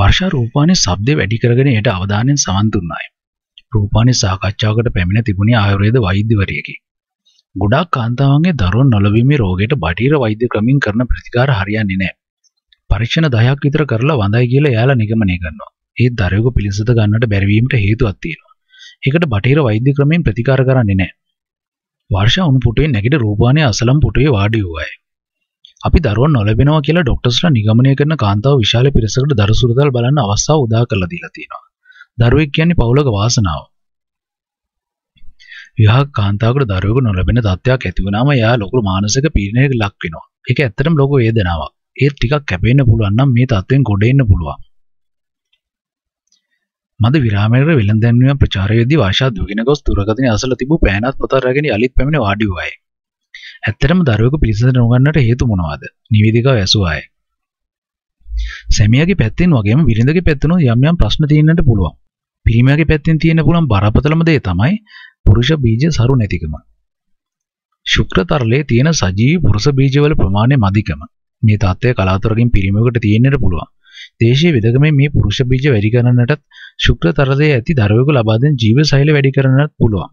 වර්ෂා රූපානේ ශබ්ද වැඩි කරගෙන එයට අවධානයෙන් සමන් දුන්නාය. රූපානේ සාකච්ඡාවකට පැමිණ තිබුණේ ආයුර්වේද වෛද්‍යවරියකි. ගොඩාක් කාන්තාවන්ගේ දරුවන් නොලැබීමේ රෝගයට බටහිර වෛද්‍ය ක්‍රමින් කරන ප්‍රතිකාර හරියන්නේ නැහැ. පරීක්ෂණ 10ක් විතර කරලා වඳයි කියලා එයාලා නිගමනය කරනවා. ඒ දරුවෙකු පිළිසඳ ගන්නට බැරි වීමට හේතුවක් තියෙනවා. ඒකට බටහිර වෛද්‍ය ක්‍රමයෙන් ප්‍රතිකාර කරන්නේ නැහැ. වර්ෂා උණු පුටුවේ නැගිට රූපානේ අසලම් පුටුවේ වාඩි වූවාය. අපි දරුවන් නොලැබෙනවා කියලා ඩොක්ටර්ස්ලා නිගමනය කරන කාන්තාව විශාල පිරිසකට දරුසුරදල් බලන්න අවස්ථාව උදා කරලා දීලා තියෙනවා. දරුවෙක් කියන්නේ පවුලක වාසනාව. විවාහක කාන්තාවකට දරුවෙකු නොලැබෙන තත්ත්වයක් ඇති වුණාම එයා ලොකු මානසික පීඩනයකට ලක් වෙනවා. ඒක ඇත්තටම ලොකු වේදනාවක්. ඒ ටිකක් කැපෙන්න පුළුවන් නම් මේ තත්ත්වෙන් ගොඩ එන්න පුළුවන්. මද විරාමයට වෙළඳැන්වීම ප්‍රචාරයේදී වාෂා දුගින ගොස් දුරකථනයේ අසල තිබූ පෑනත් පතර රැගෙන යලිත් පැමිණ වාඩි වූ අයෙක්. ඇත්තටම දරුවෙකු පිළිසඳ නොගන්නට හේතු මොනවාද? නිවේදිකාව ඇසුවාය. සැමියාගේ පැත්තෙන් වගේම විරිඳගේ පැත්තනොත් යම් යම් ප්‍රශ්න තියෙන්නට පුළුවන්. පිරිමියාගේ පැත්තෙන් තියෙන්න පුළුවන් බරපතලම දේ තමයි පුරුෂ බීජ සරු නැතිකම. ශුක්‍ර තරලයේ තියෙන සජීවී පුරුෂ බීජවල ප්‍රමාණය මදිකම. මේ தත්ත්වය කලාතුරකින් පිරිමියකට තියෙන්නට පුළුවන්. දේශීය විදගමේ මේ පුරුෂ බීජ වැඩි කරන්නටත් ශුක්‍ර තරලයේ ඇති දරුවෙකු ලබා දෙන ජීව සෛල වැඩි කරන්නත් පුළුවන්.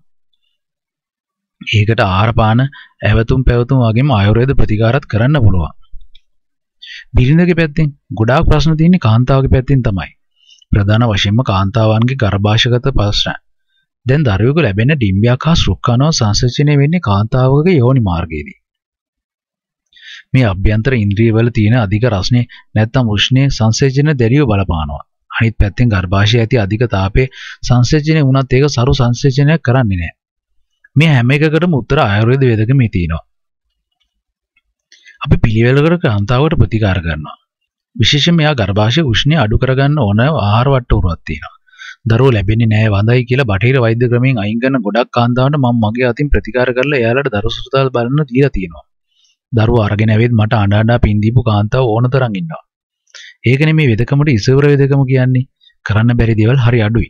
ඒකට ආහාරපාන ඇවතුම් පැවතුම් වගේම ආයුර්වේද ප්‍රතිකාරත් කරන්න පුළුවන්. බිරිඳගේ පැත්තෙන් ගොඩාක් ප්‍රශ්න තියෙන්නේ කාන්තාවගේ පැත්තෙන් තමයි. ප්‍රධාන වශයෙන්ම කාන්තාවන්ගේ ගර්භාෂගත ප්‍රශ්න. දැන් දරුවෙකු ලැබෙන ඩිම්බියක් හා ශුක්‍රාණු සංසර්ජනය වෙන්නේ කාන්තාවකගේ යෝනි මාර්ගයේදී. මේ අභ්‍යන්තර ඉන්ද්‍රියවල තියෙන අධික රස්නේ නැත්නම් උෂ්ණයේ සංසේචන දැරිය බලපානවා. අනිත් පැත්තෙන් ගර්භාෂයේ ඇති අධික තාපයේ සංසේචනය වුණත් ඒක සරු සංසේචනයක් කරන්නේ නැහැ. මේ හැම එකකටම උත්තර ආයුර්වේද වේදකමේ තියෙනවා. අපි පිළිවෙලකට කාන්තාවට ප්‍රතිකාර කරනවා. විශේෂයෙන්ම එයා ගර්භාෂයේ උෂ්ණය අඩු කරගන්න ඕන ආහාර වට්ටෝරුවක් තියෙනවා. දරුවෝ ලැබෙන්නේ නැහැ වඳයි කියලා බටහිර වෛද්‍ය ක්‍රමයෙන් අයින් කරන ගොඩක් කාන්තාවන්ට මම මගේ අතින් ප්‍රතිකාර කරලා එයාලට දරු සුරතල් බලන්න දීලා තියෙනවා. දරුවෝ අරගෙන ඇවිත් මට අඬ අඬා පින් දීපු කාන්තාව ඕන තරම් ඉන්නවා. ඒකනේ මේ වෙදකමට ඉසවර වෙදකම කියන්නේ. කරන්න බැරි දේවල් හරි අඩුයි.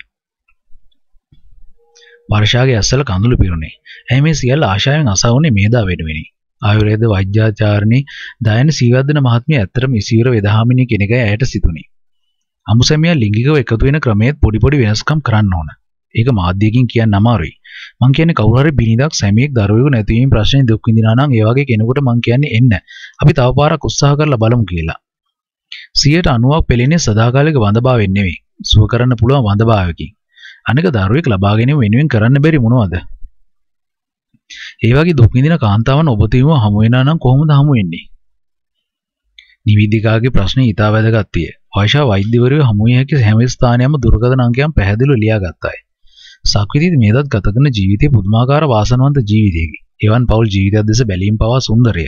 පර්ෂාගේ ඇස්සල කඳුළු පිරුණේ. ඇයි මේ සියල්ල ආශාවෙන් අසා වුනේ මේදා වෙනුවෙනි. ආයුර්වේද වෛද්‍යාචාර්යනි දයන සීවර්ධන මහත්මිය ඇත්තටම ඉසීවර වේදහාමිනී කෙනෙක්ගේ ඇයට සිතුණි. අමුසැමියා ලිංගිකව එකතු වෙන ක්‍රමයේත් පොඩි පොඩි වෙනස්කම් කරන්න ඕන. ඒක මාධ්‍යකින් කියන්න අමාරුයි. මං කියන්නේ කවුරු හරි බිනිදක් සැමියෙක් දරුවෙකු නැතිවීම ප්‍රශ්නේ දුක් විඳිනා නම් ඒ වගේ කෙනෙකුට මං කියන්නේ එන්න. අපි තව පාරක් උත්සාහ කරලා බලමු කියලා. 90% පෙළෙන්නේ සදාකාලික වඳභාවයෙන් නෙවෙයි. සුව කරන්න පුළුවන් වඳභාවයකින්. අනික දරුවෙක් ලබා ගැනීම වෙනුවෙන් කරන්න බැරි මොනවද? ඒ වගේ දුක් විඳින කාන්තාවන් ඔබතුමීව හමු වෙනා නම් කොහොමද හමු වෙන්නේ? නිවේදිකාගේ ප්‍රශ්නේ ඉතා වැදගත්ය. වෛශා වෛද්‍යවරයෝ හමු විය හැකි හැම ස්ථානයක්ම දුර්ගත අංකයන් පැහැදිලිව ලියාගත්තාය. සක්විති මේදත් ගත කරන ජීවිතය පුදුමාකාර වාසනාවන්ත ජීවිතයකි. එවන් පෞල් ජීවිතයක් දැස බැලීම පවා සුන්දරය.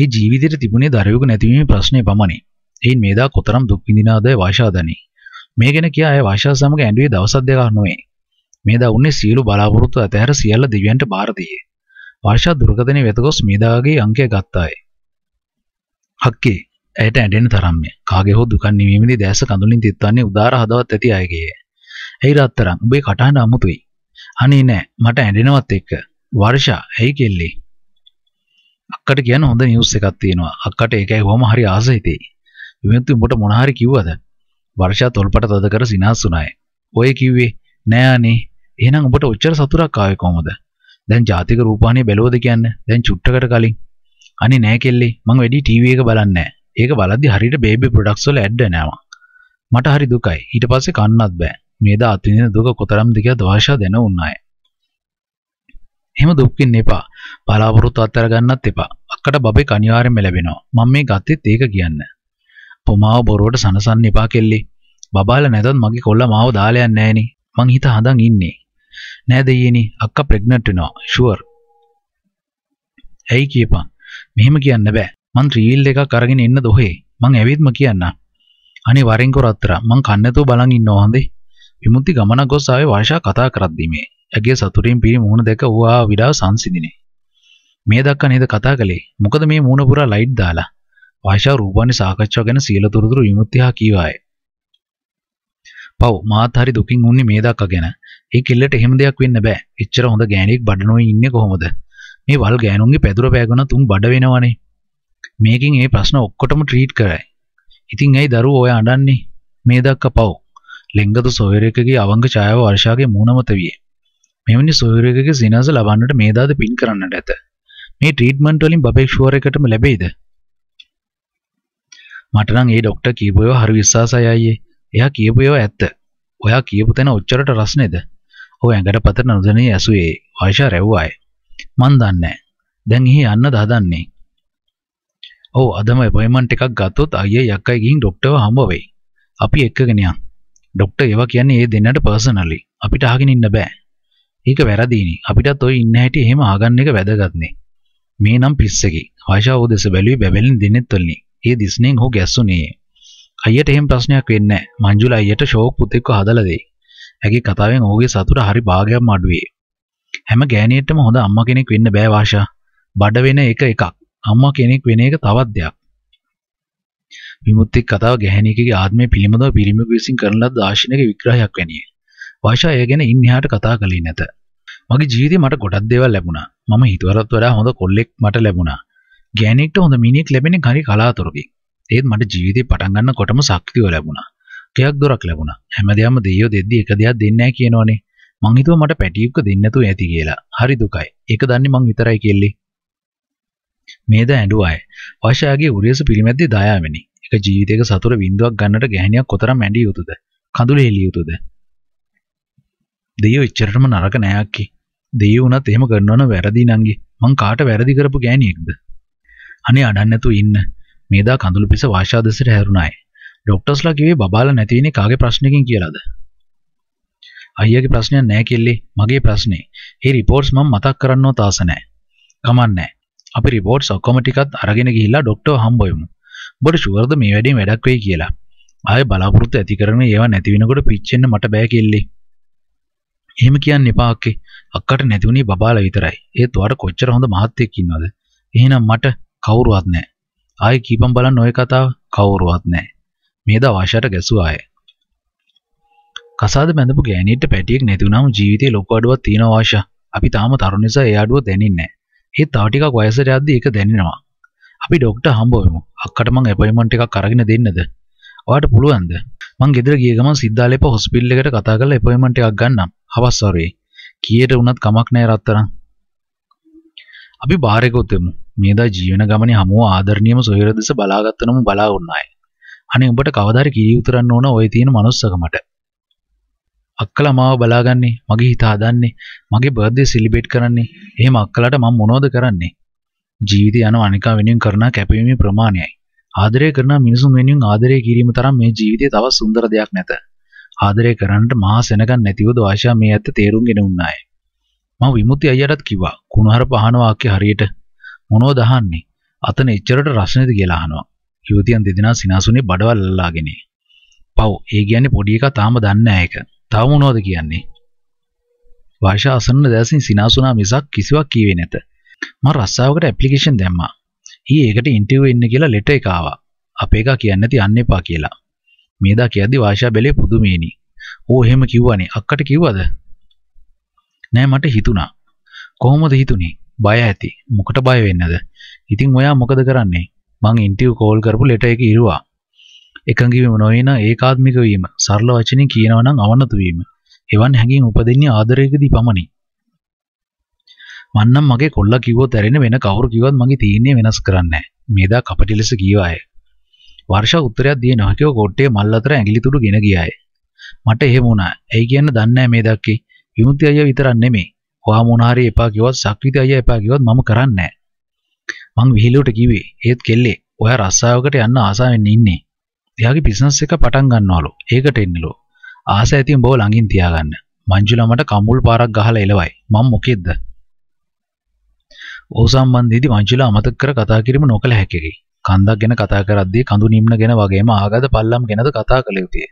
ඒ ජීවිතයට තිබුණේ දරුවෙකු නැතිවීමේ ප්‍රශ්නේ පමණි. එයින් මේදා කොතරම් දුක් විඳිනාදයි වාශාදනි. මේ ගැන කියා අය වාශා සමග ඇඬුවේ දවස් දෙකක් නොවේ. මේ දවුන්නේ සියලු බලාපොරොත්තු අතහැර සියල්ල දිව්‍යන්ට බාර දීයේ. වාශා දුර්ගතනේ වෙත ගොස් මීදාගේ අංකය ගත්තාය. හක්කේ ඇයට ඇඬෙන තරම්ය. කාගේ හෝ දුකන් නිවීමේදී දැස කඳුලින් තිත්වන්නේ උදාර හදවත් ඇති අයගේ. ඇයි රත්තරන් ඔබේ කටහඬ අමුතුයි. අනේ නෑ මට ඇඬෙනවත් එක්ක. වර්ෂා ඇයි කෙල්ලේ? අක්කට කියන හොඳ නිවුස් එකක් තියෙනවා. අක්කට ඒක ඇහුවම හරි ආස හිතෙයි. විමුක්ති උඹට මොන හරි කිව්වද? වර්ෂා තොල්පට තද කර සිනාසුනාය. ඔය කිව්වේ නෑ අනේ. එහෙනම් ඔබට ඔච්චර සතුටක් ආවේ කොහොමද? දැන් ජාතික රූපවාහිනිය බැලුවද කියන්න. දැන් චුට්ටකට කලින්. අනේ නෑ කෙල්ලේ. මං වැඩි ටීවී එක බලන්නේ නෑ. ඒක බලද්දි හරියට බේබි ප්‍රොඩක්ට්ස් වල ඇඩ් එනවා. මට හරි දුකයි. ඊට පස්සේ කන්නත් බෑ. මේ දා අත්විඳින දුක කොතරම්ද කියලා වර්ෂා දැනුණාය. එහෙම දුක්කින් එපා. බලාපොරොත්තු අත්තර ගන්නත් එපා. අක්කට බබෙක් අනිවාර්යයෙන්ම ලැබෙනවා. මම මේ ගත්තෙත් ඒක කියන්න. පොමාව බොරුවට සනසන්න එපා කෙල්ලේ. බබාලා නැතත් මගේ කොල්ලා මාව දාලා යන්නේ නෑනේ. මං හිත හඳන් ඉන්නේ. නෑ දෙයියනේ අක්කා ප්‍රෙග්නන්ට් වෙනවා. ෂුවර්. ඇයි කියපන්. මෙහෙම කියන්න බෑ. මං රීල් එකක් අරගෙන එන්න දොහේ. මං ඇවිත්ම කියන්න. අනේ වරෙන් කොරත්තරා මං කන්නතෝ බලන් ඉන්නවා හන්දේ. විමුක්ති ගමනක් ගොස් ආවේ වර්ෂා කතා කරද්දී මේ. ඇගේ සතුටින් පිරි මූණ දැක ඌවා විඩා සංසිඳිනේ. මේ දක්වා නේද කතා කළේ. මොකද මේ මූණ පුරා ලයිට් දාලා. වර්ෂා රූපවාහිනී සාකච්ඡාව ගැන සියලු තොරතුරු විමුක්ති හා කීවායේ. පව් මාත් හරි දුකින් උන්නේ මේ දක්වා ගැන. ඒ කෙල්ලට එහෙම දෙයක් වෙන්න බෑ. එච්චර හොඳ ගෑණියෙක් බඩ නොවී ඉන්නේ කොහොමද? මේ වල් ගෑනුන්ගේ පැදුර පෑගුණත් උන් බඩ වෙනවනේ. මේකින් ඒ ප්‍රශ්න ඔක්කොටම ට්‍රීට් කරයි. ඉතින් ඇයි දරුවෝ ඔය අඬන්නේ? මේ දක්වා පව්. ලෙංගතු සොයරේකගේ අවංග ඡායාව වර්ෂාගේ මූණ මත වියේ. මෙවැනි සොයරේකගේ සිනාස ලබන්නට මේ දාද පින් කරන්නට ඇත. මේ ට්‍රීට්මන්ට් වලින් බබෙක් ෂුවර් එකටම ලැබෙයිද? මට නම් ඒ ડોක්ටර් කීපෝව හරි විශ්වාසයි අයියේ. එයා කියපු ඒවා ඇත්ත. ඔයා කියපු තැන ඔච්චරට රස නේද? ඔය ඇඟට පතර නුදනේ ඇසුවේ ආයිෂා රැව්වාය. මන් දන්නේ දැන් ඉහි යන්නද හදන්නේ? ඔව් අදම අපොයින්ට්මන්ට් එකක් ගත්තොත් අයියේ යක්කයි ගිහින් ડોක්ටර්ව හම්බ වෙයි. අපි එක්කගෙන යන්. ડોක්ටර් ඒවා කියන්නේ ඒ දෙන්නට පර්සනලි. අපිට අහගෙන ඉන්න බෑ. ඒක වැරදීනි. අපිටත් ඔය ඉන්න හැටි එහෙම අහගන්න එක වැදගත්නේ. මේ නම් පිස්සකි. ආයිෂා ඔය දෙස බැලුවේ බැබෙලින් දිනෙත් වලින්. ඒ දිස්නෙන් ඔහු ගැස්සුනේ. අයියට එහෙම ප්‍රශ්නයක් වෙන්නේ නැහැ. මංජුල අයියට ෂෝක් පුත් එක්ක හදලා දෙයි. ඇගේ කතාවෙන් ඔහුගේ සතුට හරි භාගයක් අඩුවේ. හැම ගෑණියෙක්ටම හොඳ අම්මා කෙනෙක් වෙන්න බෑ වාෂා. බඩ වෙන එක එකක්. අම්මා කෙනෙක් වෙන එක තවත් දෙයක්. විමුක්ති කතාව ගැහණියකගේ ආත්මය පිළිබඳව පිරිමිකු විසින් කරන ලද දාර්ශනික විග්‍රහයක් වැනිය. වාෂා එය ගැන ඉන් එහාට කතා කළේ නැත. මගේ ජීවිතේ මට ගොඩක් දේවල් ලැබුණා. මම හිතුවරත් වඩා හොඳ කොල්ලෙක් මට ලැබුණා. ගෑණියෙක්ට හොඳ මිනිහෙක් ලැබෙන්නේ හරි කලාතුරකින්. ඒත් මට ජීවිතේ පටන් ගන්න කොටම ශක්තිය ලැබුණා. ටිකක් දොරක් ලැබුණා. හැමදේම දෙයියෝ දෙද්දි එක දෙයක් දෙන්නේ නැහැ කියනෝනේ. මං හිතුවා මට පැටියෙක්ව දෙන්න නැතුව ඇති කියලා. හරි දුකයි. ඒක දන්නේ මං විතරයි කෙල්ලේ. මේද ඇඬුව අය. වශාගේ උරියස පිළිමැද්දේ දයාවෙනි. එක ජීවිතයක සතුට බින්දුවක් ගන්නට ගැහණියක් කොතරම් ඇඬිය යුතුද? කඳුළු එළිය යුතුද? දෙයියෝ එච්චරටම නරක නෑක්කි. දෙයියෝ උනත් එහෙම කරනවනම් වැරදි නංගි. මං කාට වැරදි කරපු ගෑණියෙක්ද? අනේ අඩන්න නැතුව ඉන්න. මේදා කඳුළු පිස වාශාදෙසට හැරුණායි. ඩොක්ටර්ස්ලා කිව්වේ බබාලා නැති වෙන්නේ කාගේ ප්‍රශ්නකින් කියලාද? අයියාගේ ප්‍රශ්නයක් නෑ කිල්ලි. මගේ ප්‍රශ්නේ. මේ රිපෝර්ට්ස් මම මතක් කරන්නවත් ආස නෑ. කමන්නෑ. අපි රිපෝර්ට්ස් ඔක්කොම ටිකත් අරගෙන ගිහිල්ලා ඩොක්ටර් හම්බවෙමු. ඔබට ෂුවර්ද මේ වැඩේ වැඩක් වෙයි කියලා. ආය බලාපොරොත්තු ඇති කරගෙන ඒවා නැති වෙනකොට පිච්චෙන්න මට බෑ කිල්ලි. එහෙම කියන්න එපා අක්කේ. අක්කට නැති වුණේ බබාලා විතරයි. ඒත් ඔයාට කොච්චර හොඳ මහත්තයෙක් ඉන්නවද? එහෙනම් මට කවුරුවත් නැහැ. ආයෙ කීපම් බලන්න ওই කතාව කවුරුවත් නැහැ. මේ දා වාෂාට ගැසුවා ආයෙ. කසාද බැඳපු ගෑණියට පැටියෙක් නැති වුනම ජීවිතේ ලොකු අඩුවක් තියෙනවා වාෂා. අපි තාම තරුණ නිසා ඒ අඩුව දැනින්නේ නැහැ. ඒත් තව ටිකක් වයසට යද්දී ඒක දැනෙනවා. අපි ඩොක්ටර් හම්බ වෙමු. අක්කට මං අපොයින්ට්මන්ට් එකක් අරගෙන දෙන්නද? ඔයාට පුළුවන්ද? මං ගෙදර ගිය ගමන් සිද්ධාලේප හොස්පිටල් එකට කතා කරලා අපොයින්ට්මන්ට් එකක් ගන්නම්. හවස් වරුවේ. කීයට වුණත් කමක් නැහැ රත්තරන්. අපි බාර් එකකුත් වෙමු. මේදා ජීවන ගමන හමුව ආදරණයම සොයර දෙස බලාගත්තනම බලා උන්නයි. අනේ උඹට කවදාර කිරියුතරන්න ඕන ඔය තියෙන මනුස්සකමට. අක්කලා මාව බලාගන්නේ මගේ හිත හදන්නේ මගේ බර්ත්ඩේ සෙලිබ්‍රේට් කරන්නේ එහෙම අක්කලාට මම මොනවද කරන්නේ ජීවිතය යන අනිකා වෙනුවෙන් කරන කැපවීමේ ප්‍රමාණයයි ආදරය කරන මිනිසුන් වෙනුවෙන් ආදරය කිරීම තරම් මේ ජීවිතය තවත් සුන්දර දෙයක් නැත ආදරය කරන්නට මහා සෙනගක් නැතිව දවාශා මේ ඇත්ත තේරුම්ගෙන උන්නාය මම විමුක්ති අයියටත් කිව්වා කුණහර පහන වාක්‍ය හරියට මොනවද අහන්නේ? අතන එච්චරට රස්නේද කියලා අහනවා. යුවතියන් දෙදෙනා සිනාසුනේ බඩවල් අල්ලාගෙන. පව්, ඒ කියන්නේ පොඩි එකා තාම දන්නේ නැහැ ඒක. තව මොනවද කියන්නේ? වර්ෂා අසන්න දැසින් සිනාසුනා මිසක් කිසිවක් කීවේ නැත. මම රස්සාවකට ඇප්ලිකේෂන් දැම්මා. ඊයේ ඒකට ඉන්ටර්විව් එන්න කියලා ලෙටර් එක ආවා. අපේ එකා කියන්නේ නැති යන්න එපා කියලා. මේදා කියද්දි වාෂා බැලේ පුදුමේනි. ඕ එහෙම කිව්වනේ. අක්කට කිව්වද? නෑ මට හිතුණා. කොහොමද හිතුනේ? බය ඇති. මොකට බය වෙන්නද? ඉතින් ඔයා මොකද කරන්නේ? මං ඉන්ටිව් කෝල් කරපු ලෙටර් එක ඉරුවා. එකඟවීම නොවන ඒකාත්මික වීම, සරල වචනින් කියනවා නම් අවනත වීම. එවන් හැඟීම් උපදින්නේ ආදරයකදී පමණි. මන්නම් මගේ කොල්ලා කිව්වොත් ඇරෙන වෙන කවුරු කිව්වත් මගේ තීරණය වෙනස් කරන්නේ නැහැ. මේදා කපටි ලෙස ගියාය. වර්ෂා උත්තරයක් දිය නොහැකිව කොට්ටේ මල් අතර ඇඟිලි තුඩු ගෙන ගියාය. මට එහෙම වුණා. ඇයි කියන්න දන්නේ නැහැ මේ දක්කේ. විමුක්ති අයියා විතරක් නෙමෙයි. ඔයා මොන හරි එපා කිව්වත් සක්විති අයියා එපා කිව්වත් මම කරන්නේ නැහැ. මං විහිළුවට කිව්වේ ඒත් කෙල්ලේ ඔයා රස්සාවකට යන්න ආසාවෙන් ඉන්නේ. එයාගේ බිස්නස් එක පටන් ගන්නවලු. ඒකට එන්නලු. ආස ඇතින් බෝ ළඟින් තියාගන්න. මංජුලා මට කඹුල් පාරක් ගහලා එලවයි. මං මොකෙද්ද? ඕ සම්බන්ධයේදී මංජුලා අමතක කර කතා කිරීම නොකළ හැකියි. කන්දක් ගැන කතා කරද්දී කඳු නිම්න ගැන වගේම ආගද පල්ලම් ගැනද කතා කළ යුතුය.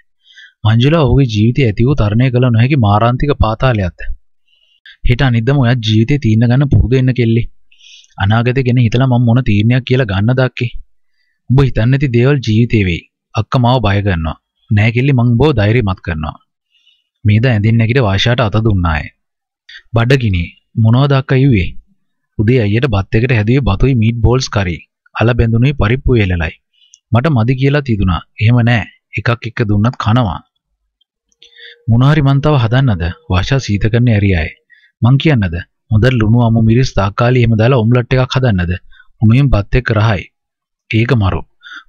මංජුලා ඔහුගේ ජීවිතය ඇති වූ තරණය කළ නොහැකි මාරාන්තික පාතාලයක්ද හෙට අනිද්දම ඔයත් ජීවිතේ තීරණ ගන්න පුරුදු වෙන්න කෙල්ලේ. අනාගතය ගැන හිතලා මම මොන තීරණයක් කියලා ගන්න දාක්කේ. ඔබ හිතන්නේ නැති දේවල් ජීවිතේ වෙයි. අක්කා මාව බය කරනවා. නෑ කෙල්ලේ මං බෝ ධෛර්යමත් කරනවා. මේද ඇඳින් නැගිට වාෂාට අත දුන්නාය. බඩගිනි මොනවද අක්කා යුවේ? උදේ අයියට බත් එකට හැදුවේ බතුයි මීට් බෝල්ස් කරි. අල බැඳුනුයි පරිප්පු වේලලයි. මට මදි කියලා තිදුනා. එහෙම නෑ. එකක් එක්ක දුන්නත් කනවා. මොනහරි මන් තව හදන්නද? වාෂා සීතකරණේ ඇරියායේ. මං කියන්නද හොඳ ලුණු අමු මිරිස් තාක්කාලි එහෙම දාලා ඔම්ලට් එකක් හදන්නද උණුවෙන් බත් එක්ක රහයි ඒක මරු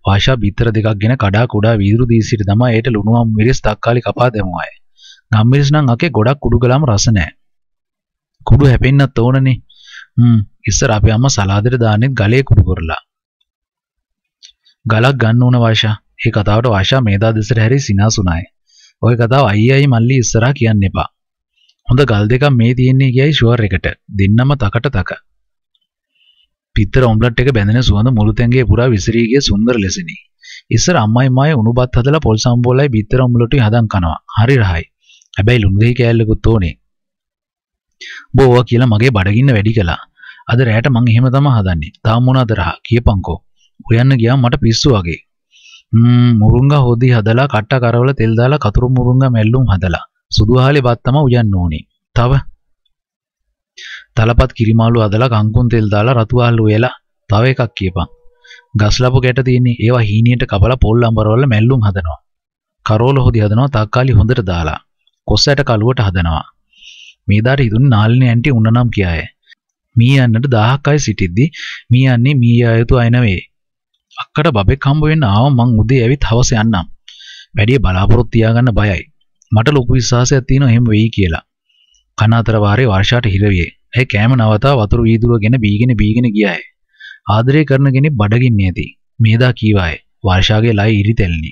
වාෂා බිත්තර දෙකක් ගෙන කඩා කුඩා වීදුරු දී සිට තමයි ඒට ලුණු අමු මිරිස් තාක්කාලි කපා දැමුවා අය ගම් මිරිස් නම් අකේ ගොඩක් කුඩු ගලම රස නැහැ කුඩු හැපෙන්නත් ඕනනේ හ්ම් ඉස්සර අපේ අම්මා සලාදෙට දාන්නෙත් ගලේ කුඩු කරලා ගලක් ගන්න ඕන වාෂා ඒ කතාවට වාෂා මේදා දෙසට හැරි සිනාසුනායි ওই කතාව අයියයි මල්ලි ඉස්සරහා කියන්න එපා හොඳ ගල් දෙකක් මේ තියෙන්නේ කියයි ෂුවර් එකට දෙන්නම තකට තක පිත්තර ඔම්ලට් එක බැඳෙන සුවඳ මුළු තැඟේ පුරා විසිරී ගිය සුන්දර ලෙසිනි ඉස්සර අම්මයි මායි උණුබත් හදලා පොල් සම්බෝලයි පිත්තර ඔම්ලට්ටි හදන් කනවා හරි රහයි හැබැයි ලුණු දෙහි කෑල්ලකුත් ඕනේ බෝවා කියලා මගේ බඩගින්න වැඩි කළා අද රෑට මං එහෙම තමයි හදන්නේ තාම මොනවද රහ කියපන්කෝ හොයන්න ගියාම මට පිස්සු වගේ ම්ම් මුරුංගා හොදි හදලා කට්ට කරවල තෙල් දාලා කතුරු මුරුංගා මැල්ලුම් හදලා සුදු ආහලේ බත් තමයි උයන්න ඕනේ. තව තලපත් කිරිමාළු අදලා කංකුන් තෙල් දාලා රතු ආහල් උයලා තව එකක් කියපන්. ගස්ලපු ගැට තියෙන්නේ ඒවා හීනියට කපලා පොල් අඹරවල මැල්ලුම් හදනවා. කරෝල හොදි හදනවා තාක්කාලි හොඳට දාලා. කොස්සට කලුවට හදනවා. මේ දාට හිතුන්නේ නාලිනේ ඇන්ටි උන්න නම් කියාය. මී යන්නට 1000ක් අය සිටිද්දි මී යන්නේ මී ආයතු අය නෙවෙයි. අක්කට බබෙක් හම්බ වෙන්න ආව මං උදේ ඇවිත් හවස යන්නම්. වැඩි බලාපොරොත්තු තියාගන්න බයයි. මට ලොකු විශ්වාසයක් තියෙනවා එහෙම වෙයි කියලා. කන අතර වාරේ වර්ෂාට හිරවියේ. ඇය කෑම නවතා වතුර වීදුරුවගෙන බීගෙන බීගෙන ගියාය. ආදරය කරන කෙනෙක් බඩගින්නේ ඇති. මේදා කීවාය. වර්ෂාගේ ලය ඉරිතෙල්නි.